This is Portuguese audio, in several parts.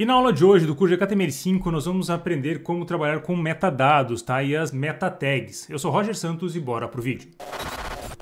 E na aula de hoje do curso de HTML 5 nós vamos aprender como trabalhar com metadados tá? e as meta tags. Eu sou Roger Santos e bora pro vídeo.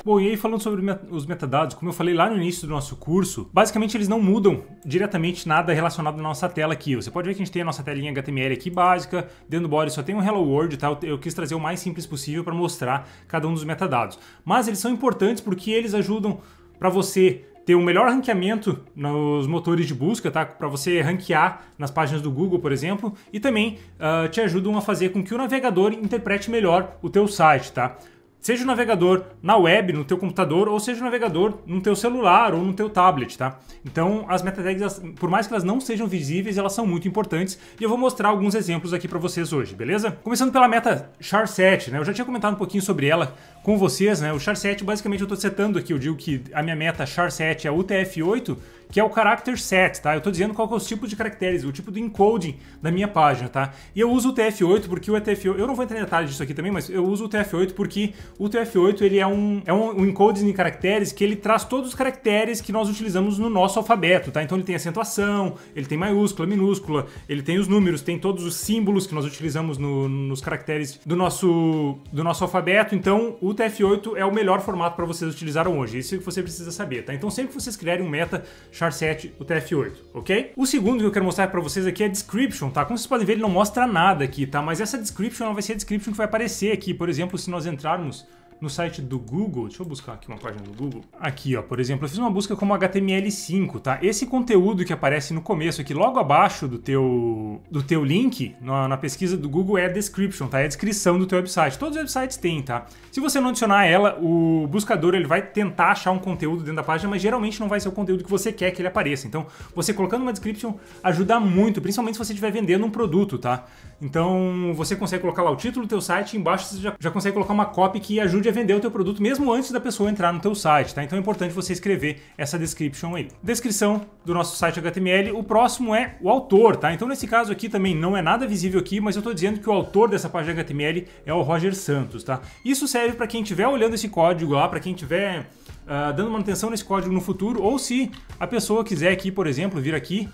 Bom, e aí falando sobre os metadados, como eu falei lá no início do nosso curso, basicamente eles não mudam diretamente nada relacionado à nossa tela aqui. Você pode ver que a gente tem a nossa telinha HTML aqui básica, dentro do body só tem um Hello World, tá? Eu quis trazer o mais simples possível para mostrar cada um dos metadados. Mas eles são importantes porque eles ajudam para você ter o um melhor ranqueamento nos motores de busca, tá? Para você ranquear nas páginas do Google, por exemplo, e também uh, te ajudam a fazer com que o navegador interprete melhor o teu site, tá? Seja o navegador na web, no teu computador, ou seja o navegador no teu celular ou no teu tablet, tá? Então, as meta tags, elas, por mais que elas não sejam visíveis, elas são muito importantes e eu vou mostrar alguns exemplos aqui para vocês hoje, beleza? Começando pela meta char7, né? Eu já tinha comentado um pouquinho sobre ela com vocês, né? O char7, basicamente, eu estou setando aqui, eu digo que a minha meta char7 é UTF-8, que é o character set, tá? Eu tô dizendo qual é os tipos de caracteres, o tipo de encoding da minha página, tá? E eu uso o TF8 porque o TF8, eu não vou entrar em detalhes disso aqui também, mas eu uso o TF8 porque o TF8 ele é um, é um, um encoding em caracteres que ele traz todos os caracteres que nós utilizamos no nosso alfabeto, tá? Então ele tem acentuação, ele tem maiúscula, minúscula, ele tem os números, tem todos os símbolos que nós utilizamos no, nos caracteres do nosso, do nosso alfabeto. Então o TF8 é o melhor formato para vocês utilizaram hoje. Isso é que você precisa saber, tá? Então sempre que vocês criarem um meta char 7, o TF8, ok? O segundo que eu quero mostrar para vocês aqui é a description, tá? Como vocês podem ver, ele não mostra nada aqui, tá? Mas essa description ela vai ser a description que vai aparecer aqui, por exemplo, se nós entrarmos no site do Google, deixa eu buscar aqui uma página do Google. Aqui, ó, por exemplo, eu fiz uma busca como HTML5, tá? Esse conteúdo que aparece no começo aqui, logo abaixo do teu, do teu link, na, na pesquisa do Google é a description, tá? É a descrição do teu website. Todos os websites têm, tá? Se você não adicionar ela, o buscador ele vai tentar achar um conteúdo dentro da página, mas geralmente não vai ser o conteúdo que você quer que ele apareça. Então, você colocando uma description ajuda muito, principalmente se você estiver vendendo um produto, tá? Então, você consegue colocar lá o título do teu site, embaixo você já, já consegue colocar uma copy que ajude a vender o teu produto mesmo antes da pessoa entrar no teu site, tá? Então é importante você escrever essa description aí. Descrição do nosso site HTML, o próximo é o autor, tá? Então nesse caso aqui também não é nada visível aqui, mas eu estou dizendo que o autor dessa página HTML é o Roger Santos, tá? Isso serve para quem estiver olhando esse código lá, para quem estiver uh, ah, dando manutenção nesse código no futuro, ou se a pessoa quiser aqui, por exemplo, vir aqui,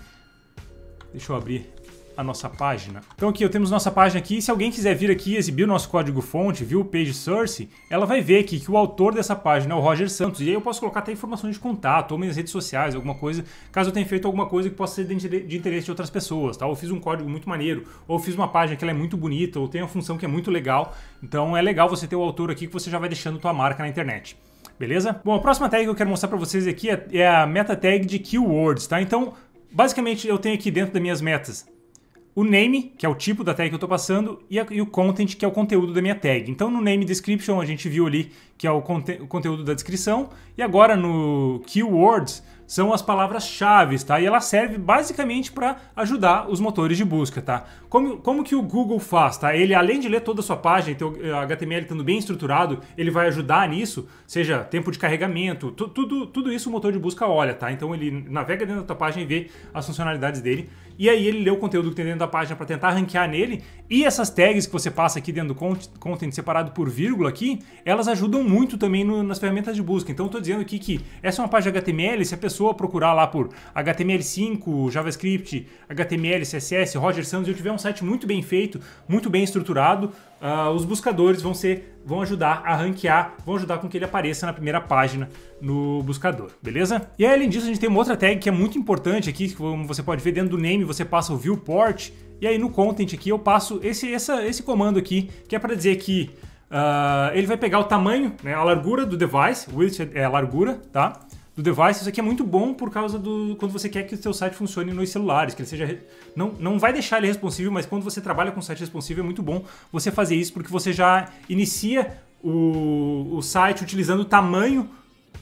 deixa eu abrir a nossa página. Então aqui, eu temos nossa página aqui, se alguém quiser vir aqui exibir o nosso código-fonte, viu o page source, ela vai ver aqui que o autor dessa página é o Roger Santos, e aí eu posso colocar até informações de contato, ou minhas redes sociais, alguma coisa, caso eu tenha feito alguma coisa que possa ser de interesse de outras pessoas, tá? Ou fiz um código muito maneiro, ou fiz uma página que ela é muito bonita, ou tem uma função que é muito legal, então é legal você ter o autor aqui que você já vai deixando tua marca na internet beleza? Bom, a próxima tag que eu quero mostrar para vocês aqui é, é, a meta tag de keywords, tá? Então, basicamente eu tenho aqui dentro das minhas metas o name, que é o tipo da tag que eu estou passando, e, a, e, o content, que é o conteúdo da minha tag. Então, no name description, a gente viu ali que é o, conte o conteúdo da descrição, e agora no keywords, são as palavras-chave, tá? E ela serve basicamente para ajudar os motores de busca, tá? Como, como que o Google faz, tá? Ele, além de ler toda a sua página ter o então, HTML eh, estando bem estruturado, ele vai ajudar nisso, seja tempo de carregamento, tu, tudo, tudo isso o motor de busca olha, tá? Então ele navega dentro da tua página e vê as funcionalidades dele. E aí ele lê o conteúdo que tem dentro da página para tentar ranquear nele. E essas tags que você passa aqui dentro do content separado por vírgula aqui, elas ajudam muito também no, nas ferramentas de busca. Então eu tô dizendo aqui que essa é uma página HTML, se a pessoa pessoa procurar lá por HTML5, JavaScript, HTML, CSS, Roger Santos, e eu tiver um site muito bem feito, muito bem estruturado, uh, os buscadores vão ser, vão ajudar a ranquear, vão ajudar com que ele apareça na primeira página no buscador, beleza? E aí, além disso, a gente tem uma outra tag que é muito importante aqui, que como você pode ver dentro do name, você passa o viewport, e aí no content aqui eu passo esse, essa, esse comando aqui, que é para dizer que Uh, ele vai pegar o tamanho, né, a largura do device, width é a largura, tá? do device. Isso aqui é muito bom por causa do quando você quer que o seu site funcione nos celulares, que ele seja não, não vai deixar ele responsivo, mas quando você trabalha com um site responsivo é muito bom você fazer isso porque você já inicia o, o site utilizando o tamanho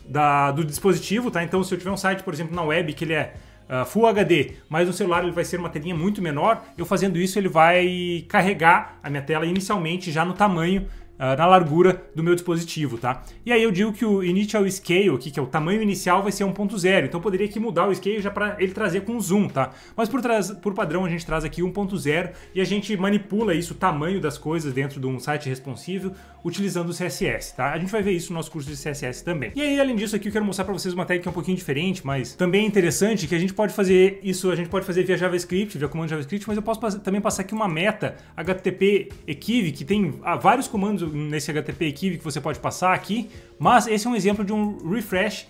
da, do dispositivo, tá? Então se eu tiver um site, por exemplo, na web que ele é Uh, Full HD, mas no celular ele vai ser uma telinha muito menor. Eu fazendo isso, ele vai carregar a minha tela inicialmente já no tamanho ah, na largura do meu dispositivo, tá? E aí eu digo que o initial scale aqui, que é o tamanho inicial, vai ser 1.0, então eu poderia aqui mudar o scale já para ele trazer com zoom, tá? Mas por, por padrão a gente traz aqui 1.0 e a gente manipula isso, o tamanho das coisas dentro de um site responsivo utilizando o CSS, tá? A gente vai ver isso no nosso curso de CSS também. E aí, além disso aqui, eu quero mostrar para vocês uma técnica um pouquinho diferente, mas também é interessante que a gente pode fazer isso, a gente pode fazer via JavaScript, via comando JavaScript, mas eu posso também passar aqui uma meta HTTP equiv, que tem ah, vários comandos nesse HTTP que você pode passar aqui, mas esse é um exemplo de um refresh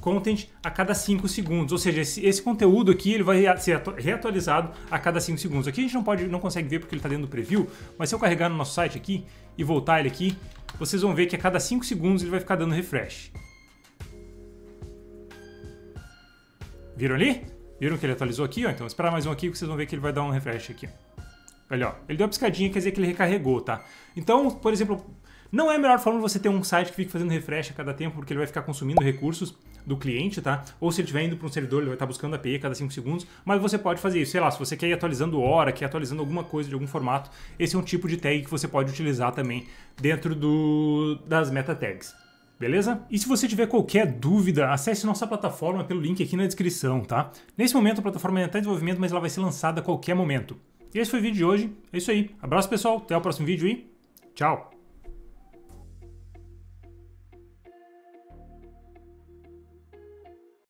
content a cada 5 segundos, ou seja, esse, esse, conteúdo aqui ele vai ser reatualizado a cada 5 segundos. Aqui a gente não pode, não consegue ver porque ele está dentro do preview, mas se eu carregar no nosso site aqui e voltar ele aqui, vocês vão ver que a cada 5 segundos ele vai ficar dando refresh. Viram ali? Viram que ele atualizou aqui? Ó? Então esperar mais um aqui que vocês vão ver que ele vai dar um refresh aqui. Ó. Melhor. Ele deu uma piscadinha, quer dizer que ele recarregou, tá? Então, por exemplo, não é a melhor forma você ter um site que fique fazendo refresh a cada tempo, porque ele vai ficar consumindo recursos do cliente, tá? Ou se ele estiver indo para um servidor, ele vai estar buscando a API a cada 5 segundos, mas você pode fazer isso. Sei lá, se você quer ir atualizando hora, quer ir atualizando alguma coisa de algum formato, esse é um tipo de tag que você pode utilizar também dentro do, das meta tags. Beleza? E se você tiver qualquer dúvida, acesse nossa plataforma pelo link aqui na descrição, tá? Nesse momento a plataforma ainda é está em desenvolvimento, mas ela vai ser lançada a qualquer momento. E esse foi o vídeo de hoje. É isso aí. Abraço, pessoal. Até o próximo vídeo e tchau!